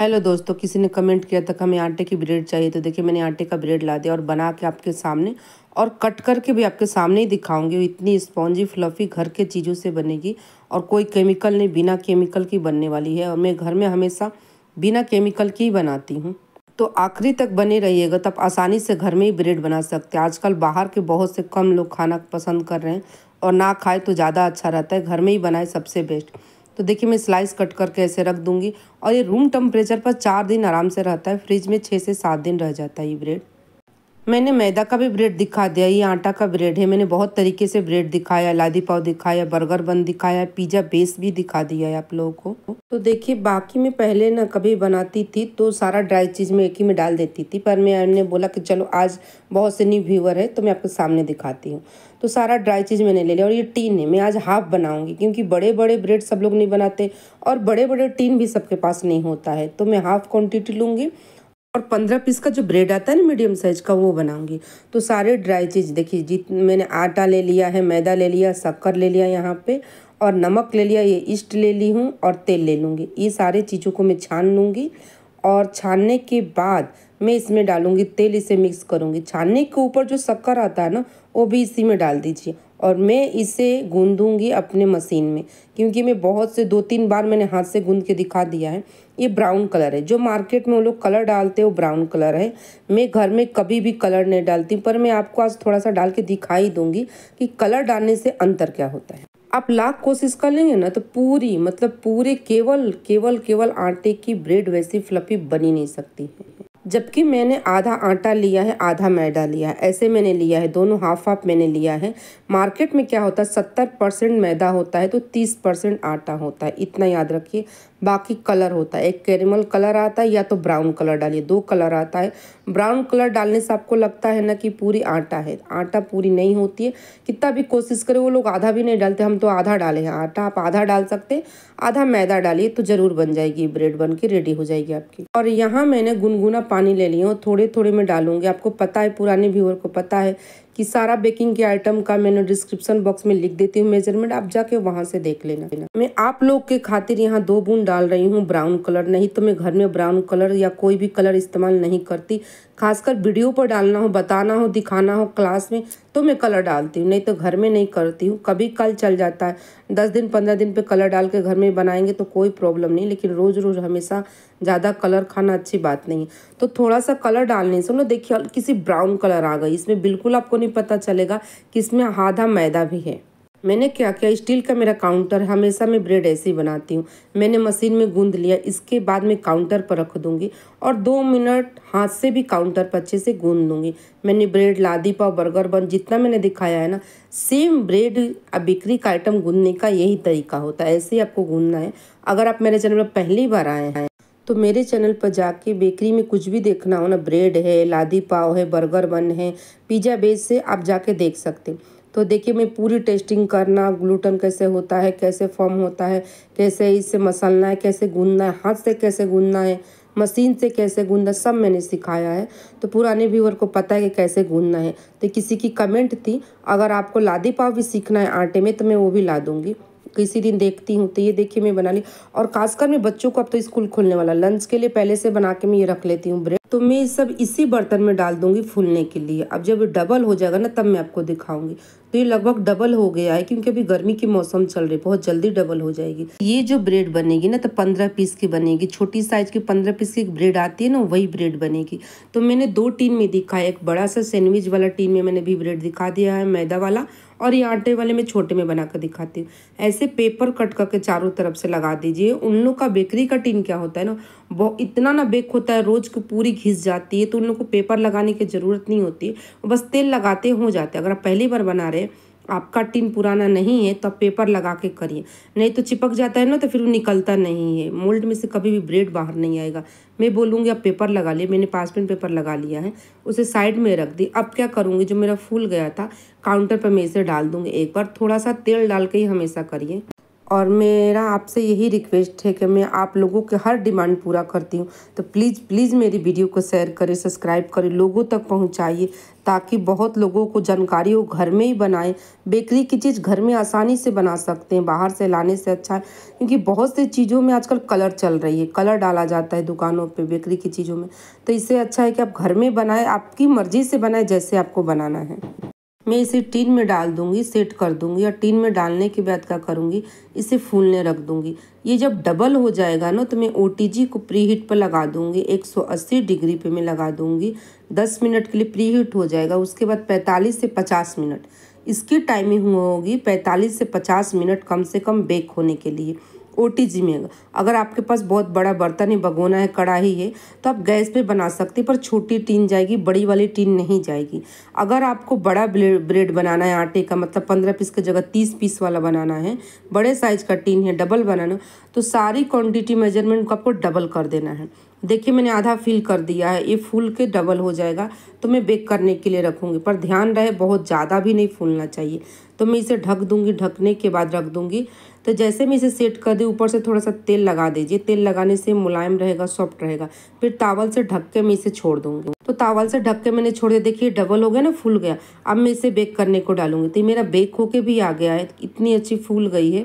hello दोस्तों किसी ने कमेंट किया था कि हमें आटे की ब्रेड चाहिए तो देखिए मैंने आटे का ब्रेड ला दिया और बना के आपके सामने और कट करके भी आपके सामने ही दिखाऊंगी इतनी स्पॉन्जी फ्लफ़ी घर के चीज़ों से बनेगी और कोई केमिकल नहीं बिना केमिकल की बनने वाली है और मैं घर में हमेशा बिना केमिकल की ही बनाती हूँ तो आखिरी तक बने रहिएगा तब आसानी से घर में ही ब्रेड बना सकते हैं आजकल बाहर के बहुत से कम लोग खाना पसंद कर रहे हैं और ना खाए तो ज़्यादा अच्छा रहता है घर में ही बनाए सबसे बेस्ट तो देखिए मैं स्लाइस कट करके ऐसे रख दूंगी और ये रूम टेम्परेचर पर चार दिन आराम से रहता है फ्रिज में छः से सात दिन रह जाता है ये ब्रेड मैंने मैदा का भी ब्रेड दिखा दिया ये आटा का ब्रेड है मैंने बहुत तरीके से ब्रेड दिखाया लादी पाव दिखाया बर्गर बन दिखाया पिज्ज़ा बेस भी दिखा दिया है आप लोगों को तो देखिए बाकी मैं पहले ना कभी बनाती थी तो सारा ड्राई चीज़ में एक ही में डाल देती थी पर मैंने बोला कि चलो आज बहुत से न्यू व्यूवर है तो मैं आपके सामने दिखाती हूँ तो सारा ड्राई चीज़ मैंने ले लिया और ये टीन है मैं आज हाफ बनाऊंगी क्योंकि बड़े बड़े ब्रेड सब लोग नहीं बनाते और बड़े बड़े टीन भी सबके पास नहीं होता है तो मैं हाफ क्वान्टिटी लूँगी और पंद्रह पीस का जो ब्रेड आता है ना मीडियम साइज का वो बनाऊंगी तो सारे ड्राई चीज़ देखिए जित मैंने आटा ले लिया है मैदा ले लिया शक्कर ले लिया यहाँ पे और नमक ले लिया ये ईस्ट ले ली हूँ और तेल ले लूँगी ये सारे चीज़ों को मैं छान लूँगी और छानने के बाद मैं इसमें डालूँगी तेल इसे मिक्स करूँगी छानने के ऊपर जो शक्कर आता है ना वो भी इसी में डाल दीजिए और मैं इसे गूंदूंगी अपने मशीन में क्योंकि मैं बहुत से दो तीन बार मैंने हाथ से गूंद के दिखा दिया है ये ब्राउन कलर है जो मार्केट में वो लोग कलर डालते हैं वो ब्राउन कलर है मैं घर में कभी भी कलर नहीं डालती पर मैं आपको आज थोड़ा सा डाल के दिखा ही दूंगी कि कलर डालने से अंतर क्या होता है आप लाख कोशिश कर लेंगे ना तो पूरी मतलब पूरे केवल केवल केवल आटे की ब्रेड वैसी फ्लफी बनी नहीं सकती है जबकि मैंने आधा आटा लिया है आधा मैदा लिया है ऐसे मैंने लिया है दोनों हाफ हाफ मैंने लिया है मार्केट में क्या होता है सत्तर परसेंट मैदा होता है तो तीस परसेंट आटा होता है इतना याद रखिए बाकी कलर होता है एक कैरेमल कलर आता है या तो ब्राउन कलर डालिए दो कलर आता है ब्राउन कलर डालने से आपको लगता है ना कि पूरी आटा है आटा पूरी नहीं होती है कितना भी कोशिश करें वो लोग आधा भी नहीं डालते हम तो आधा डाले हैं आटा आप आधा डाल सकते हैं आधा मैदा डालिए तो ज़रूर बन जाएगी ब्रेड बन के रेडी हो जाएगी आपकी और यहाँ मैंने गुनगुना पानी ले ली हूँ थोड़े थोड़े मैं डालूंगी आपको पता है पुराने व्यूअर को पता है कि सारा बेकिंग के आइटम का मैंने डिस्क्रिप्शन बॉक्स में लिख देती हूँ मेजरमेंट आप जाके वहाँ से देख लेना मैं आप लोग के खातिर यहाँ दो बूंद डाल रही हूँ ब्राउन कलर नहीं तो मैं घर में ब्राउन कलर या कोई भी कलर इस्तेमाल नहीं करती खासकर वीडियो पर डालना हो बताना हो दिखाना हो क्लास में तो मैं कलर डालती हूँ नहीं तो घर में नहीं करती हूँ कभी कल चल जाता है दस दिन पंद्रह दिन पे कलर डाल के घर में बनाएंगे तो कोई प्रॉब्लम नहीं लेकिन रोज़ रोज़ हमेशा ज़्यादा कलर खाना अच्छी बात नहीं है तो थोड़ा सा कलर डालने से ना मतलब देखिए किसी ब्राउन कलर आ गई इसमें बिल्कुल आपको नहीं ही पता चलेगा कि इसमें आधा मैदा भी है मैंने क्या किया स्टील का मेरा काउंटर है हमेशा मैं ब्रेड ऐसे ही बनाती हूँ मैंने मशीन में गूंद लिया इसके बाद मैं काउंटर पर रख दूँगी और दो मिनट हाथ से भी काउंटर पर अच्छे से गूंद लूँगी मैंने ब्रेड लादी पाव बर्गर बन जितना मैंने दिखाया है ना सेम ब्रेड बिक्री का आइटम गूंदने का यही तरीका होता है ऐसे ही आपको गूंदना है अगर आप मेरे चैनल पर पहली बार आए हैं तो मेरे चैनल पर जाके बेकरी में कुछ भी देखना हो ना ब्रेड है लादी पाव है बर्गर बन है पिज़्ज़ा बेस से आप जाके देख सकते हैं तो देखिए मैं पूरी टेस्टिंग करना ग्लूटन कैसे होता है कैसे फॉर्म होता है कैसे इससे मसलना है कैसे गूंदना है हाथ से कैसे गूंदना है मशीन से कैसे गूंदना सब मैंने सिखाया है तो पुराने व्यूवर को पता है कि कैसे गूंदना है तो किसी की कमेंट थी अगर आपको लादी पाव भी सीखना है आटे में तो मैं वो भी ला दूँगी किसी दिन देखती हूँ तो ये देखिए मैं बना ली और खासकर मैं बच्चों को अब तो स्कूल खुलने वाला लंच के लिए पहले से बना के मैं ये रख लेती हूँ ब्रेड तो मैं सब इसी बर्तन में डाल दूंगी फूलने के लिए अब जब डबल हो जाएगा ना तब मैं आपको दिखाऊंगी तो ये लगभग डबल हो गया है क्योंकि अभी गर्मी की मौसम चल रही है बहुत जल्दी डबल हो जाएगी ये जो ब्रेड बनेगी ना तो पंद्रह पीस की बनेगी छोटी साइज की पंद्रह पीस की ब्रेड आती है ना वही ब्रेड बनेगी तो मैंने दो टीन में दिखा एक बड़ा सा सैंडविच वाला टीन में मैंने भी ब्रेड दिखा दिया है मैदा वाला और ये आटे वाले मैं छोटे में बना कर दिखाती हूँ ऐसे पेपर कट करके चारों तरफ से लगा दीजिए उन लोग का बेकरी का टीन क्या होता है ना बहुत इतना ना बेक होता है रोज़ की पूरी घिस जाती है तो उन लोग को पेपर लगाने की ज़रूरत नहीं होती बस तेल लगाते हो जाते अगर आप पहली बार बना रहे हैं आपका टिन पुराना नहीं है तो आप पेपर लगा के करिए नहीं तो चिपक जाता है ना तो फिर वो निकलता नहीं है मोल्ड में से कभी भी ब्रेड बाहर नहीं आएगा मैं बोलूँगी आप पेपर लगा लिए मैंने पासमेंट पेपर लगा लिया है उसे साइड में रख दी अब क्या करूँगी जो मेरा फूल गया था काउंटर पर मैं इसे डाल दूँगी एक बार थोड़ा सा तेल डाल के ही हमेशा करिए और मेरा आपसे यही रिक्वेस्ट है कि मैं आप लोगों के हर डिमांड पूरा करती हूँ तो प्लीज़ प्लीज़ मेरी वीडियो को शेयर करें सब्सक्राइब करें लोगों तक पहुँचाइए ताकि बहुत लोगों को जानकारी हो घर में ही बनाएं बेकरी की चीज़ घर में आसानी से बना सकते हैं बाहर से लाने से अच्छा है क्योंकि बहुत सी चीज़ों में आजकल कलर चल रही है कलर डाला जाता है दुकानों पर बेकरी की चीज़ों में तो इससे अच्छा है कि आप घर में बनाएं आपकी मर्ज़ी से बनाएं जैसे आपको बनाना है मैं इसे टीन में डाल दूंगी सेट कर दूंगी और टीन में डालने के बाद क्या करूंगी इसे फूलने रख दूंगी ये जब डबल हो जाएगा ना तो मैं ओ को प्री हीट पर लगा दूंगी 180 डिग्री पे मैं लगा दूंगी 10 मिनट के लिए प्री हीट हो जाएगा उसके बाद 45 से 50 मिनट इसकी टाइमिंग होगी पैंतालीस से पचास मिनट कम से कम बेक होने के लिए ओटीजी में अगर आपके पास बहुत बड़ा बर्तन है भगोना है कढ़ाई है तो आप गैस पे बना सकते पर छोटी टीन जाएगी बड़ी वाली टीन नहीं जाएगी अगर आपको बड़ा ब्रेड बनाना है आटे का मतलब पंद्रह पीस की जगह तीस पीस वाला बनाना है बड़े साइज का टीन है डबल बनाना तो सारी क्वान्टिटी मेजरमेंट को आपको डबल कर देना है देखिए मैंने आधा फिल कर दिया है ये फूल के डबल हो जाएगा तो मैं बेक करने के लिए रखूँगी पर ध्यान रहे बहुत ज़्यादा भी नहीं फूलना चाहिए तो मैं इसे ढक दूँगी ढकने के बाद रख दूँगी तो जैसे मैं इसे सेट कर दी ऊपर से थोड़ा सा तेल लगा दीजिए तेल लगाने से मुलायम रहेगा सॉफ्ट रहेगा फिर तावल से ढक के मैं इसे छोड़ दूंगी तो तावल से ढक के मैंने छोड़ दिया देखिए डबल हो गया ना फूल गया अब मैं इसे बेक करने को डालूंगी तो मेरा बेक होके भी आ गया है इतनी अच्छी फूल गई है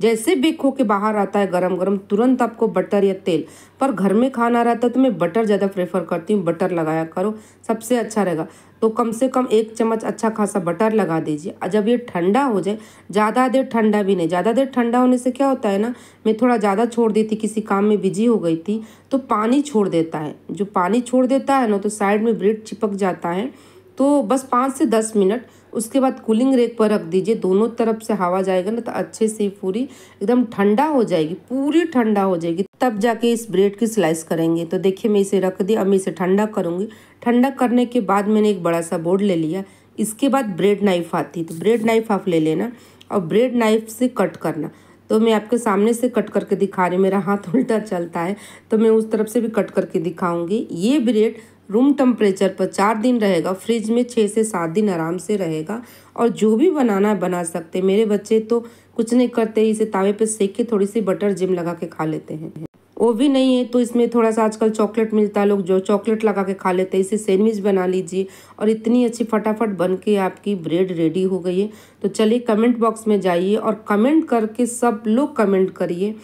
जैसे बेक हो के बाहर आता है गरम गरम तुरंत आपको बटर या तेल पर घर में खाना रहता है तो मैं बटर ज़्यादा प्रेफर करती हूँ बटर लगाया करो सबसे अच्छा रहेगा तो कम से कम एक चम्मच अच्छा खासा बटर लगा दीजिए और जब ये ठंडा हो जाए ज़्यादा देर ठंडा भी नहीं ज़्यादा देर ठंडा होने से क्या होता है ना मैं थोड़ा ज़्यादा छोड़ देती किसी काम में बिजी हो गई थी तो पानी छोड़ देता है जो पानी छोड़ देता है ना तो साइड में ब्रेड चिपक जाता है तो बस पाँच से दस मिनट उसके बाद कूलिंग रेक पर रख दीजिए दोनों तरफ से हवा जाएगा ना तो अच्छे से पूरी एकदम ठंडा हो जाएगी पूरी ठंडा हो जाएगी तब जाके इस ब्रेड की स्लाइस करेंगे तो देखिए मैं इसे रख दी अब मैं इसे ठंडा करूँगी ठंडा करने के बाद मैंने एक बड़ा सा बोर्ड ले लिया इसके बाद ब्रेड नाइफ आती तो ब्रेड नाइफ आप ले लेना और ब्रेड नाइफ से कट करना तो मैं आपके सामने से कट करके दिखा रही मेरा हाथ उल्टा चलता है तो मैं उस तरफ से भी कट करके दिखाऊंगी ये ब्रेड रूम टेम्परेचर पर चार दिन रहेगा फ्रिज में छः से सात दिन आराम से रहेगा और जो भी बनाना है बना सकते मेरे बच्चे तो कुछ नहीं करते इसे तावे पे सेक के थोड़ी सी बटर जिम लगा के खा लेते हैं वो भी नहीं है तो इसमें थोड़ा सा आजकल चॉकलेट मिलता है लोग जो चॉकलेट लगा के खा लेते हैं इसे सैंडविच बना लीजिए और इतनी अच्छी फटाफट बन के आपकी ब्रेड रेडी हो गई है तो चलिए कमेंट बॉक्स में जाइए और कमेंट करके सब लोग कमेंट करिए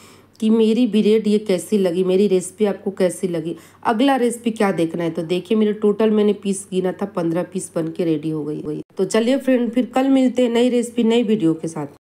कि मेरी ब्रेड ये कैसी लगी मेरी रेसिपी आपको कैसी लगी अगला रेसिपी क्या देखना है तो देखिए मेरे टोटल मैंने पीस गिना था पंद्रह पीस बन के रेडी हो गई तो चलिए फ्रेंड फिर कल मिलते हैं नई रेसिपी नई वीडियो के साथ